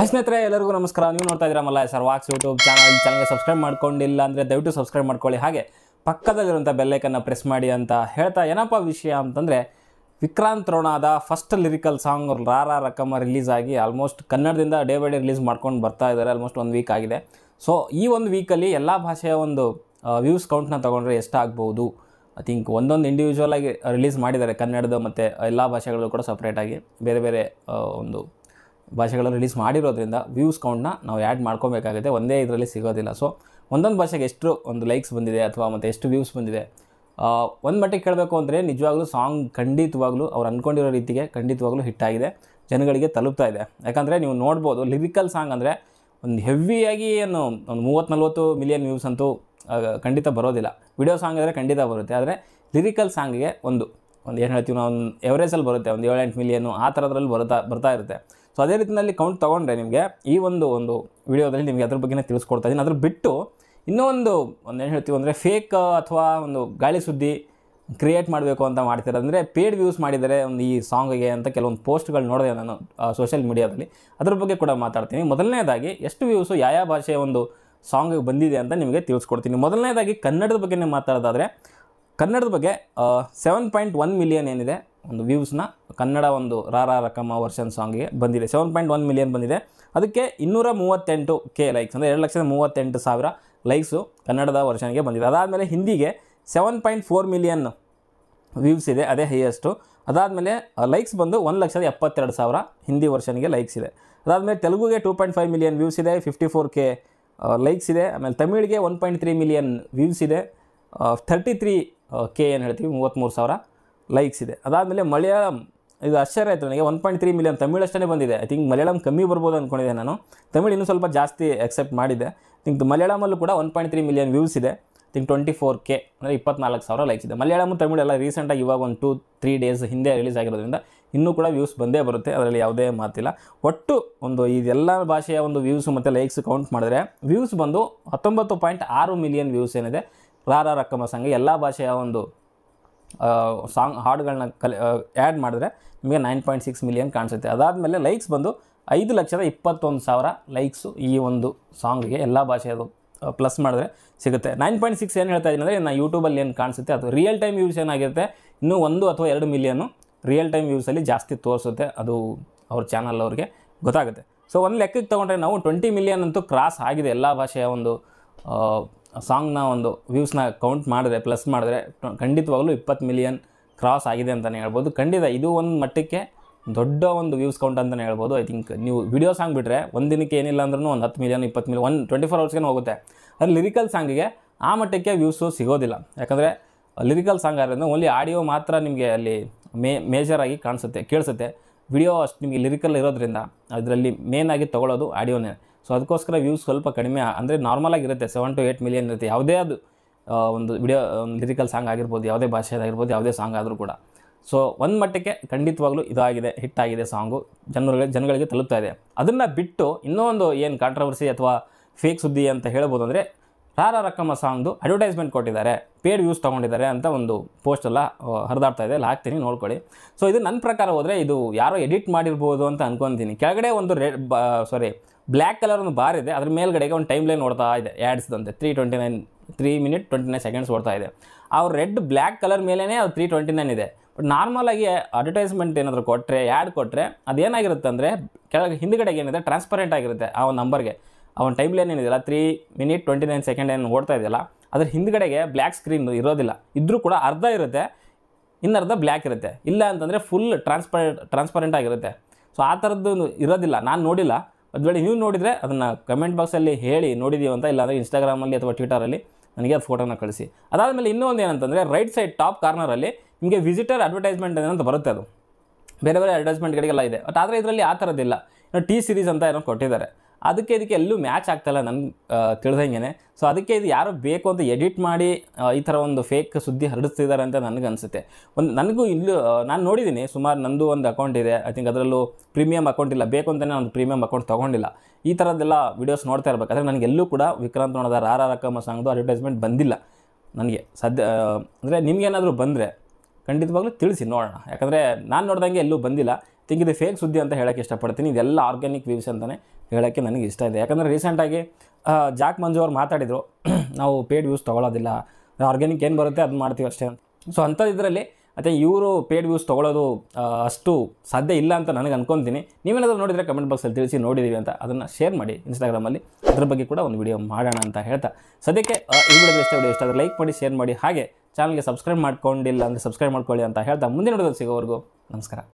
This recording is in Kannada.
ಹಾಯ್ ಸ್ನೇಹಿತರೆ ಎಲ್ಲರಿಗೂ ನಮಸ್ಕಾರ ನೀವು ನೋಡ್ತಾ ಸರ್ ವಾಕ್ಸ್ ಯೂಟ್ಯೂಬ್ ಚಾನಲ್ ಚಾನಲ್ಗೆ ಸಬ್ಸ್ಕ್ರೈಬ್ ಮಾಡ್ಕೊಂಡಿಲ್ಲ ಅಂದರೆ ದಯವಿಟ್ಟು ಸಬ್ಸ್ಕ್ರೈಬ್ ಮಾಡ್ಕೊಳ್ಳಿ ಹಾಗೆ ಪಕ್ಕದಲ್ಲಿರುವಂಥ ಬೆಲ್ಲೈಕನ್ನು ಪ್ರೆಸ್ ಮಾಡಿ ಅಂತ ಹೇಳ್ತಾ ಏನಪ್ಪ ವಿಷಯ ಅಂತಂದರೆ ವಿಕ್ರಾಂತ್ ರೋಣಾದ first lyrical song Rara Rakkamma release ಆಗಿ ಆಲ್ಮೋಸ್ಟ್ ಕನ್ನಡದಿಂದ ಡೇ ಬೈ ಡೇ ರಿಲೀಸ್ ಮಾಡ್ಕೊಂಡು ಬರ್ತಾ ಇದ್ದಾರೆ ಆಲ್ಮೋಸ್ಟ್ ಒಂದು ವೀಕ್ ಆಗಿದೆ ಸೊ ಈ ಒಂದು ವೀಕಲ್ಲಿ ಎಲ್ಲ ಭಾಷೆಯ ಒಂದು ವ್ಯೂಸ್ ಕೌಂಟ್ನ ತೊಗೊಂಡ್ರೆ ಎಷ್ಟಾಗ್ಬೋದು ಐ ಥಿಂಕ್ ಒಂದೊಂದು ಇಂಡಿವಿಜುವಲ್ ಆಗಿ ರಿಲೀಸ್ ಮಾಡಿದ್ದಾರೆ ಕನ್ನಡದ ಮತ್ತು ಎಲ್ಲ ಭಾಷೆಗಳು ಕೂಡ ಸಪ್ರೇಟಾಗಿ ಬೇರೆ ಬೇರೆ ಒಂದು ಭಾಷೆಗಳನ್ನ ರಿಲೀಸ್ ಮಾಡಿರೋದ್ರಿಂದ ವ್ಯೂಸ್ ಕೌಂಟ್ನ ನಾವು ಆ್ಯಡ್ ಮಾಡ್ಕೋಬೇಕಾಗುತ್ತೆ ಒಂದೇ ಇದರಲ್ಲಿ ಸಿಗೋದಿಲ್ಲ ಸೊ ಒಂದೊಂದು ಭಾಷೆಗೆ ಎಷ್ಟು ಒಂದು ಲೈಕ್ಸ್ ಬಂದಿದೆ ಅಥವಾ ಮತ್ತು ಎಷ್ಟು ವ್ಯೂಸ್ ಬಂದಿದೆ ಒಂದು ಮಟ್ಟಿಗೆ ಕೇಳಬೇಕು ಅಂದರೆ ನಿಜವಾಗ್ಲೂ ಸಾಂಗ್ ಖಂಡಿತವಾಗ್ಲೂ ಅವ್ರು ಅಂದ್ಕೊಂಡಿರೋ ರೀತಿಗೆ ಖಂಡಿತವಾಗ್ಲೂ ಹಿಟ್ಟಾಗಿದೆ ಜನಗಳಿಗೆ ತಲುಪ್ತಾ ಇದೆ ಯಾಕಂದರೆ ನೀವು ನೋಡ್ಬೋದು ಲಿರಿಕಲ್ ಸಾಂಗ್ ಅಂದರೆ ಒಂದು ಹೆವಿಯಾಗಿ ಏನು ಒಂದು ಮೂವತ್ತು ನಲ್ವತ್ತು ಮಿಲಿಯನ್ ವ್ಯೂಸ್ ಅಂತೂ ಖಂಡಿತ ಬರೋದಿಲ್ಲ ವಿಡಿಯೋ ಸಾಂಗ್ ಆದರೆ ಖಂಡಿತ ಬರುತ್ತೆ ಆದರೆ ಲಿರಿಕಲ್ ಸಾಂಗಿಗೆ ಒಂದು ಒಂದು ಏನು ಹೇಳ್ತೀವಿ ನಾವು ಒಂದು ಎವರೇಜಲ್ಲಿ ಬರುತ್ತೆ ಒಂದು ಏಳು ಎಂಟು ಮಿಲಿಯನ್ನು ಆ ಥರದ್ರಲ್ಲಿ ಬರುತ್ತಾ ಬರ್ತಾ ಇರುತ್ತೆ ಸೊ ಅದೇ ರೀತಿಯಲ್ಲಿ ಕೌಂಟ್ ತೊಗೊಂಡ್ರೆ ನಿಮಗೆ ಈ ಒಂದು ಒಂದು ವಿಡಿಯೋದಲ್ಲಿ ನಿಮಗೆ ಅದ್ರ ಬಗ್ಗೆ ತಿಳಿಸ್ಕೊಡ್ತಾ ಇದ್ದೀನಿ ಅದ್ರ ಬಿಟ್ಟು ಇನ್ನೂ ಒಂದು ಒಂದು ಏನು ಹೇಳ್ತೀವಿ ಅಂದರೆ ಫೇಕ್ ಅಥವಾ ಒಂದು ಗಾಳಿ ಸುದ್ದಿ ಕ್ರಿಯೇಟ್ ಮಾಡಬೇಕು ಅಂತ ಮಾಡ್ತಿರೋದಂದರೆ ಅಂದರೆ ಪೇಡ್ ವ್ಯೂಸ್ ಮಾಡಿದರೆ ಒಂದು ಈ ಸಾಂಗಿಗೆ ಅಂತ ಕೆಲವೊಂದು ಪೋಸ್ಟ್ಗಳು ನೋಡಿದೆ ನಾನು ಸೋಷಿಯಲ್ ಮೀಡಿಯಾದಲ್ಲಿ ಅದ್ರ ಬಗ್ಗೆ ಕೂಡ ಮಾತಾಡ್ತೀನಿ ಮೊದಲನೇದಾಗಿ ಎಷ್ಟು ವ್ಯೂಸು ಯಾವ ಭಾಷೆಯ ಒಂದು ಸಾಂಗಿಗೆ ಬಂದಿದೆ ಅಂತ ನಿಮಗೆ ತಿಳಿಸ್ಕೊಡ್ತೀನಿ ಮೊದಲನೇದಾಗಿ ಕನ್ನಡದ ಬಗ್ಗೆ ಮಾತಾಡೋದಾದರೆ ಕನ್ನಡದ ಬಗ್ಗೆ ಸೆವೆನ್ ಪಾಯಿಂಟ್ ಒನ್ ಮಿಲಿಯನ್ ಏನಿದೆ ಒಂದು ವ್ಯೂಸ್ನ ಕನ್ನಡ ಒಂದು ರಾರಾರಕಮ್ಮ ರಕಮ ವರ್ಷನ್ ಸಾಂಗಿಗೆ ಬಂದಿದೆ ಸೆವೆನ್ ಪಾಯಿಂಟ್ ಒನ್ ಮಿಲಿಯನ್ ಬಂದಿದೆ ಅದಕ್ಕೆ ಇನ್ನೂರ ಮೂವತ್ತೆಂಟು ಕೆ ಲೈಕ್ಸ್ ಅಂದರೆ ಎರಡು ಲಕ್ಷದ ಮೂವತ್ತೆಂಟು ಸಾವಿರ ಲೈಕ್ಸು ಕನ್ನಡದ ವರ್ಷನ್ಗೆ ಬಂದಿದೆ ಅದಾದಮೇಲೆ ಹಿಂದಿಗೆ seven point four million views ಇದೆ ಅದೇ ಹೈಯೆಸ್ಟು ಅದಾದಮೇಲೆ ಲೈಕ್ಸ್ ಬಂದು ಒಂದು ಲಕ್ಷದ ಎಪ್ಪತ್ತೆರಡು ಸಾವಿರ ಹಿಂದಿ ವರ್ಷನ್ಗೆ ಲೈಕ್ಸ್ ಇದೆ ಅದಾದಮೇಲೆ ತೆಲುಗುಗೆ two point five million views ಇದೆ ಫಿಫ್ಟಿ ಫೋರ್ ಕೆ ಲೈಕ್ಸ್ ಇದೆ ಆಮೇಲೆ ತಮಿಳಿಗೆ one point three million views ಇದೆ ಥರ್ಟಿ ತ್ರೀ ಕೆ ಏನು ಹೇಳ್ತೀವಿ ಮೂವತ್ತ್ಮೂರು ಸಾವಿರ ಲೈಕ್ಸ್ ಇದೆ ಅದಾದಮೇಲೆ ಮಲಯಾಳಂ ಇದು ಆಶ್ಚರ್ಯ ಆಯಿತು ನನಗೆ ಒನ್ ಪಾಯಿಂಟ್ ತ್ರೀ ಮಿಲಿಯನ್ ತಮಿಳು ಅಷ್ಟೇ ಬಂದಿದೆ ಐ ಥಿಂಕ್ ಮಲಯಾಳಂ ಕಮ್ಮಿ ಬರ್ಬೋದು ಅಂದ್ಕೊಂಡಿದ್ದೆ ನಾನು ತಮಿಳು ಇನ್ನೂ ಸ್ವಲ್ಪ ಜಾಸ್ತಿ ಎಕ್ಸೆಪ್ಟ್ ಮಾಡಿದೆ ಥಿಂಕ್ ಮಲಯಾಳಮಲ್ಲೂ ಕೂಡ one point three million views ಇದೆ ಥಿಂಕ್ ಟ್ವೆಂಟಿ ಫೋರ್ ಕೆ ಅಂದರೆ ಇಪ್ಪತ್ನಾಲ್ಕು ಸಾವಿರ ಲೈಕ್ಸ್ ಇದೆ ಮಲಯಾಳಂ ತಮಿಳೆಲ್ಲ ರೀಸೆಂಟಾಗಿ ಇವಾಗ ಒಂದು ಟೂ ತ್ರೀ ಡೇಸ್ ಹಿಂದೆ ರಿಲೀಸ್ ಆಗಿರೋದ್ರಿಂದ ಇನ್ನೂ ಕೂಡ ವ್ಯೂಸ್ ಬಂದೇ ಬರುತ್ತೆ ಅದರಲ್ಲಿ ಯಾವುದೇ ಮಾತಿಲ್ಲ ಒಟ್ಟು ಒಂದು ಇದೆಲ್ಲ ಭಾಷೆಯ ಒಂದು ವ್ಯೂಸ್ ಮತ್ತು ಲೈಕ್ಸ್ ಕೌಂಟ್ ಮಾಡಿದ್ರೆ ವ್ಯೂಸ್ ಬಂದು ಹತ್ತೊಂಬತ್ತು ಪಾಯಿಂಟ್ ಆರು ಮಿಲಿಯನ್ ವ್ಯೂಸ್ ಏನಿದೆ ರಾರ ರಕ್ಕಮ ಸಂಘ ಎಲ್ಲ ಭಾಷೆಯ ಒಂದು ಸಾಂಗ್ ಹಾಡುಗಳನ್ನ ಕಲೆ ಆ್ಯಡ್ ಮಾಡಿದ್ರೆ ನಿಮಗೆ ನೈನ್ ಪಾಯಿಂಟ್ ಸಿಕ್ಸ್ ಮಿಲಿಯನ್ ಕಾಣಿಸುತ್ತೆ ಅದಾದಮೇಲೆ ಲೈಕ್ಸ್ ಬಂದು ಐದು ಲಕ್ಷದ ಇಪ್ಪತ್ತೊಂದು ಸಾವಿರ ಲೈಕ್ಸು ಈ ಒಂದು ಸಾಂಗ್ಗೆ ಎಲ್ಲ ಭಾಷೆಯದು ಪ್ಲಸ್ ಮಾಡಿದ್ರೆ ಸಿಗುತ್ತೆ ನೈನ್ ಪಾಯಿಂಟ್ ಸಿಕ್ಸ್ ಏನು ಹೇಳ್ತಾ ಇದ್ದೀನಿ ಅಂದರೆ ನಾನು ಯೂಟ್ಯೂಬಲ್ಲಿ ಏನು ಕಾಣಿಸುತ್ತೆ ಅದು ರಿಯಲ್ ಟೈಮ್ ವ್ಯೂಸ್ ಏನಾಗಿರುತ್ತೆ ಇನ್ನೂ ಒಂದು ಅಥವಾ ಎರಡು ಮಿಲಿಯನ್ನು ರಿಯಲ್ ಟೈಮ್ ವ್ಯೂಸಲ್ಲಿ ಜಾಸ್ತಿ ತೋರಿಸುತ್ತೆ ಅದು ಅವ್ರ ಚಾನಲ್ ಅವ್ರಿಗೆ ಗೊತ್ತಾಗುತ್ತೆ ಸೊ ಒಂದು ಲೆಕ್ಕಕ್ಕೆ ತೊಗೊಂಡ್ರೆ ನಾವು ಟ್ವೆಂಟಿ ಮಿಲಿಯನ್ ಅಂತೂ ಕ್ರಾಸ್ ಆಗಿದೆ ಎಲ್ಲ ಭಾಷೆಯ ಒಂದು ಸಾಂಗ್ನ ಒಂದು ವ್ಯೂಸ್ನ ಕೌಂಟ್ ಮಾಡಿದ್ರೆ ಪ್ಲಸ್ ಮಾಡಿದ್ರೆ ಖಂಡಿತವಾಗಲೂ ಇಪ್ಪತ್ತು ಮಿಲಿಯನ್ ಕ್ರಾಸ್ ಆಗಿದೆ ಅಂತಲೇ ಹೇಳ್ಬೋದು ಖಂಡಿತ ಇದು ಒಂದು ಮಟ್ಟಕ್ಕೆ ದೊಡ್ಡ ಒಂದು ವ್ಯೂಸ್ ಕೌಂಟ್ ಅಂತಲೇ ಹೇಳ್ಬೋದು ಐ ಥಿಂಕ್ ನೀವು ವಿಡಿಯೋ ಸಾಂಗ್ ಬಿಟ್ಟರೆ ಒಂದು ದಿನಕ್ಕೆ ಏನಿಲ್ಲ ಅಂದ್ರೂ ಒಂದು ಹತ್ತು ಮಿಲಿಯನ್ ಇಪ್ಪತ್ತು ಮಿಲಿಯನ್ ಒನ್ ಟ್ವೆಂಟಿ ಫೋರ್ ಅವರ್ಸ್ಗೆ ಹೋಗುತ್ತೆ ಅದು ಲಿರಿಕಲ್ ಸಾಂಗಿಗೆ ಆ ಮಟ್ಟಕ್ಕೆ ವ್ಯೂಸು ಸಿಗೋದಿಲ್ಲ ಯಾಕಂದರೆ ಲಿರಿಕಲ್ ಸಾಂಗ್ ಆದ್ರಿಂದ ಓನ್ಲಿ ಆಡಿಯೋ ಮಾತ್ರ ನಿಮಗೆ ಅಲ್ಲಿ ಮೇ ಮೇಜರಾಗಿ ಕಾಣಿಸುತ್ತೆ ಕೇಳಿಸುತ್ತೆ ವಿಡಿಯೋ ಅಷ್ಟು ನಿಮಗೆ ಲಿರಿಕಲ್ ಇರೋದ್ರಿಂದ ಅದರಲ್ಲಿ ಮೇನಾಗಿ ತೊಗೊಳ್ಳೋದು ಆಡಿಯೋನೇ ಸೊ ಅದಕ್ಕೋಸ್ಕರ ವ್ಯೂಸ್ ಸ್ವಲ್ಪ ಕಡಿಮೆ ಅಂದರೆ ನಾರ್ಮಲಾಗಿರುತ್ತೆ ಸೆವೆನ್ ಟು ಏಯ್ಟ್ ಮಿಲಿಯನ್ ಇರುತ್ತೆ ಯಾವುದೇ ಅದು ಒಂದು ವಿಡಿಯೋ ಲಿರಿಕಲ್ ಸಾಂಗ್ ಆಗಿರ್ಬೋದು ಯಾವುದೇ ಭಾಷೆದಾಗಿರ್ಬೋದು ಯಾವುದೇ ಸಾಂಗ್ ಆದರೂ ಕೂಡ ಸೊ ಒಂದು ಮಟ್ಟಕ್ಕೆ ಖಂಡಿತವಾಗ್ಲೂ ಇದಾಗಿದೆ ಹಿಟ್ಟಾಗಿದೆ ಸಾಂಗು ಜನರುಗಳ ಜನಗಳಿಗೆ ತಲುಪ್ತಾ ಇದೆ ಅದನ್ನು ಬಿಟ್ಟು ಇನ್ನೂ ಏನು ಕಾಂಟ್ರವರ್ಸಿ ಅಥವಾ ಫೇಕ್ ಸುದ್ದಿ ಅಂತ ಹೇಳ್ಬೋದು ಅಂದರೆ ರಾರ ರಕ್ಕಮ್ಮ ಸಾಂಗ್ದು ಅಡ್ವರ್ಟೈಸ್ಮೆಂಟ್ ಕೊಟ್ಟಿದ್ದಾರೆ ಪೇಡ್ ವ್ಯೂಸ್ ತೊಗೊಂಡಿದ್ದಾರೆ ಅಂತ ಒಂದು ಪೋಸ್ಟೆಲ್ಲ ಹರಿದಾಡ್ತಾ ಇದೆ ಅಲ್ಲಿ ನೋಡ್ಕೊಳ್ಳಿ ಸೊ ಇದು ನನ್ನ ಪ್ರಕಾರ ಹೋದರೆ ಇದು ಯಾರೋ ಎಡಿಟ್ ಮಾಡಿರ್ಬೋದು ಅಂತ ಅನ್ಕೊಂತೀನಿ ಕೆಳಗಡೆ ಒಂದು ರೆಡ್ ಸಾರಿ ಬ್ಲ್ಯಾಕ್ ಕಲರ್ ಒಂದು ಬಾರ್ ಇದೆ ಅದ್ರ ಮೇಲ್ಗಡೆಗೆ ಒಂದು ಟೈಮ್ ಲೈನ್ ಓಡ್ತಾ ಇದೆ ಆ್ಯಡ್ಸ್ದಂತೆ three twenty nine three minute twenty nine seconds ಓಡ್ತಾ ಇದೆ ಅವ್ರು ರೆಡ್ ಬ್ಲ್ಯಾಕ್ ಕಲರ್ ಮೇಲೇ ಅದು ತ್ರೀ ಟ್ವೆಂಟಿ ನೈನ್ ಇದೆ ಬಟ್ ನಾರ್ಮಲಾಗಿ ಅಡ್ವರ್ಟೈಸ್ಮೆಂಟ್ ಏನಾದರೂ ಕೊಟ್ಟರೆ ಆ್ಯಡ್ ಕೊಟ್ಟರೆ ಅದೇನಾಗಿರುತ್ತೆ ಅಂದರೆ ಕೆಳಗೆ ಹಿಂದ್ಗಡೆಗೆ ಏನಿದೆ ಟ್ರಾನ್ಸ್ಪರೆಂಟ್ ಆಗಿರುತ್ತೆ ಆ ಒಂದು ನಂಬರ್ಗೆ ಅವನ ಟೈಮ್ ಲೈನ್ ಏನಿದೆಯಲ್ಲ three minute twenty nine second ಏನು ಓಡ್ತಾ ಇದೆಯಲ್ಲ ಅದ್ರ ಹಿಂದ್ಗಡೆಗೆ ಬ್ಲ್ಯಾಕ್ ಸ್ಕ್ರೀನ್ ಇರೋದಿಲ್ಲ ಇದ್ದರೂ ಕೂಡ ಅರ್ಧ ಇರುತ್ತೆ ಇನ್ನರ್ಧ ಬ್ಲ್ಯಾಕ್ ಇರುತ್ತೆ ಇಲ್ಲ ಅಂತಂದರೆ ಫುಲ್ ಟ್ರಾನ್ಸ್ಪರ್ ಟ್ರಾನ್ಸ್ಪರೆಂಟ್ ಆಗಿರುತ್ತೆ ಸೊ ಆ ಥರದ್ದು ಇರೋದಿಲ್ಲ ನಾನು ನೋಡಿಲ್ಲ ಒಂದು ವೇಳೆ ನೀವು ನೋಡಿದರೆ ಅದನ್ನು ಕಮೆಂಟ್ ಬಾಕ್ಸಲ್ಲಿ ಹೇಳಿ ನೋಡಿದ್ದೀವಿ ಅಂತ ಇಲ್ಲಾಂದರೆ ಇನ್ಸ್ಟಾಗ್ರಾಮಲ್ಲಿ ಅಥವಾ ಟ್ವಿಟರಲ್ಲಿ ನನಗೆ ಅದು ಫೋಟೋನ ಕಳಿಸಿ ಅದಾದಮೇಲೆ ಇನ್ನೊಂದು ಏನಂತಂದರೆ ರೈಟ್ ಸೈಡ್ ಟಾಪ್ ಕಾರ್ನರಲ್ಲಿ ನಿಮಗೆ ವಿಸಿಟರ್ ಅಡ್ವರ್ಟೈಸ್ಮೆಂಟ್ ಏನಂತ ಬರುತ್ತೆ ಅದು ಬೇರೆ ಬೇರೆ ಅಡ್ವರ್ಟೈಸ್ಮೆಂಟ್ಗಳಿಗೆಲ್ಲ ಇದೆ ಬಟ್ ಆದರೆ ಇದರಲ್ಲಿ ಆ ಥರದ್ದಿಲ್ಲ ಇನ್ನು ಟಿ ಸೀರೀಸ್ ಅಂತ ಏನೋ ಕೊಟ್ಟಿದ್ದಾರೆ ಅದಕ್ಕೆ ಇದಕ್ಕೆ ಎಲ್ಲೂ ಮ್ಯಾಚ್ ಆಗ್ತಾಯಿಲ್ಲ ನನಗೆ ತಿಳಿದಂಗೆ ಸೊ ಅದಕ್ಕೆ ಇದು ಯಾರೋ ಬೇಕು ಅಂತ ಎಡಿಟ್ ಮಾಡಿ ಈ ಥರ ಒಂದು ಫೇಕ್ ಸುದ್ದಿ ಹರಡಿಸ್ತಿದ್ದಾರೆ ಅಂತ ನನಗೆ ಅನಿಸುತ್ತೆ ಒಂದು ನನಗೂ ಇಲ್ಲೂ ನಾನು ನೋಡಿದ್ದೀನಿ ಸುಮಾರು ನಂದು ಒಂದು ಅಕೌಂಟ್ ಇದೆ ಐ ಥಿಂಕ್ ಅದರಲ್ಲೂ ಪ್ರೀಮಿಯಮ್ ಅಕೌಂಟ್ ಇಲ್ಲ ಬೇಕು ಅಂತಲೇ ನಾನು ಪ್ರೀಮಿಯಮ್ ಅಕೌಂಟ್ ತೊಗೊಂಡಿಲ್ಲ ಈ ಥರದ್ದೆಲ್ಲ ವೀಡಿಯೋಸ್ ನೋಡ್ತಾ ನನಗೆ ಎಲ್ಲೂ ಕೂಡ ವಿಕ್ರಾಂತ್ ನೋಡೋದಾರ ಆರ್ ಆರ್ ಅಕ್ಕಮ್ಮ ಸಾಂಗ್ದು ಅಡ್ವರ್ಟೈಸ್ಮೆಂಟ್ ಬಂದಿಲ್ಲ ನನಗೆ ಸದ್ಯ ಅಂದರೆ ನಿಮಗೇನಾದರೂ ಬಂದರೆ ಖಂಡಿತವಾಗ್ಲೂ ತಿಳಿಸಿ ನೋಡೋಣ ಯಾಕಂದರೆ ನಾನು ನೋಡ್ದಂಗೆ ಎಲ್ಲೂ ಬಂದಿಲ್ಲ ಥಿಂಕ್ ಇದು ಫೇಕ್ ಸುದ್ದಿ ಅಂತ ಹೇಳೋಕ್ಕೆ ಇಷ್ಟಪಡ್ತೀನಿ ಇದೆಲ್ಲ ಆರ್ಗ್ಯಾನಿಕ್ ವ್ಯೂಸ್ ಅಂತಲೇ ಹೇಳೋಕ್ಕೆ ನನಗೆ ಇಷ್ಟ ಇದೆ ಯಾಕಂದರೆ ರೀಸೆಂಟಾಗಿ ಜಾಕ್ ಮಂಜು ಅವ್ರು ಮಾತಾಡಿದರು ನಾವು ಪೇಡ್ ವ್ಯೂಸ್ ತೊಗೊಳೋದಿಲ್ಲ ಆರ್ಗ್ಯಾನಿಕ್ ಏನು ಬರುತ್ತೆ ಅದು ಮಾಡ್ತೀವಿ ಅಷ್ಟೇ ಅಂತ ಸೊ ಇದರಲ್ಲಿ ಮತ್ತು ಇವರು ಪೇಡ್ ವ್ಯೂಸ್ ತೊಗೊಳೋದು ಅಷ್ಟು ಸಾಧ್ಯ ಇಲ್ಲ ಅಂತ ನನಗೆ ಅನ್ಕೊತೀನಿ ನೀವೇನಾದರೂ ನೋಡಿದರೆ ಕಮೆಂಟ್ ಬಾಕ್ಸಲ್ಲಿ ತಿಳಿಸಿ ನೋಡಿದ್ದೀವಿ ಅಂತ ಅದನ್ನು ಶೇರ್ ಮಾಡಿ ಇನ್ಸ್ಟಾಗ್ರಾಮಲ್ಲಿ ಅದ್ರ ಬಗ್ಗೆ ಕೂಡ ಒಂದು ವಿಡಿಯೋ ಮಾಡೋಣ ಅಂತ ಹೇಳ್ತಾ ಸದ್ಯಕ್ಕೆ ಈ ವಿಡಿಯೋ ಇಷ್ಟ ವಿಡಿಯೋ ಇಷ್ಟ ಲೈಕ್ ಮಾಡಿ ಶೇರ್ ಮಾಡಿ ಹಾಗೆ ಚಾನಲ್ಗೆ ಸಬ್ಸ್ಕ್ರೈಬ್ ಮಾಡ್ಕೊಂಡಿಲ್ಲ ಅಂದರೆ ಸಬ್ಸ್ಕ್ರೈಬ್ ಮಾಡ್ಕೊಳ್ಳಿ ಅಂತ ಹೇಳ್ತಾ ಮುಂದಿನ ನೋಡೋದು ಸಿಗೋವರೆಗೂ ನಮಸ್ಕಾರ